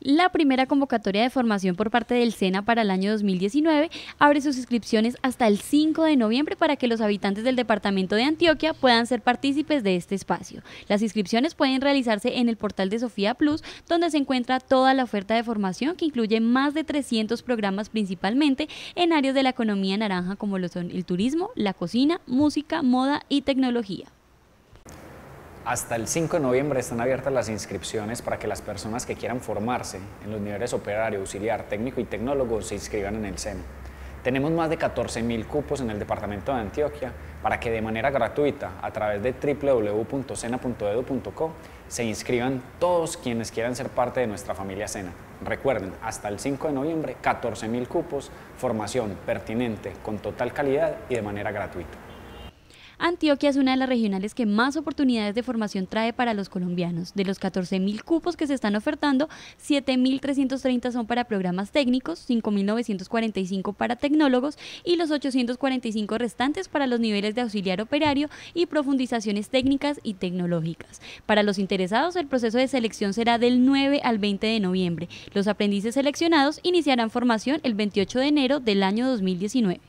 La primera convocatoria de formación por parte del SENA para el año 2019 abre sus inscripciones hasta el 5 de noviembre para que los habitantes del departamento de Antioquia puedan ser partícipes de este espacio. Las inscripciones pueden realizarse en el portal de Sofía Plus, donde se encuentra toda la oferta de formación que incluye más de 300 programas principalmente en áreas de la economía naranja como lo son el turismo, la cocina, música, moda y tecnología hasta el 5 de noviembre están abiertas las inscripciones para que las personas que quieran formarse en los niveles operario, auxiliar, técnico y tecnólogo se inscriban en el SENA. Tenemos más de 14.000 cupos en el departamento de Antioquia para que de manera gratuita, a través de www.sena.edu.co, se inscriban todos quienes quieran ser parte de nuestra familia SENA. Recuerden, hasta el 5 de noviembre, 14.000 cupos, formación pertinente, con total calidad y de manera gratuita. Antioquia es una de las regionales que más oportunidades de formación trae para los colombianos. De los 14.000 cupos que se están ofertando, 7.330 son para programas técnicos, 5.945 para tecnólogos y los 845 restantes para los niveles de auxiliar operario y profundizaciones técnicas y tecnológicas. Para los interesados, el proceso de selección será del 9 al 20 de noviembre. Los aprendices seleccionados iniciarán formación el 28 de enero del año 2019.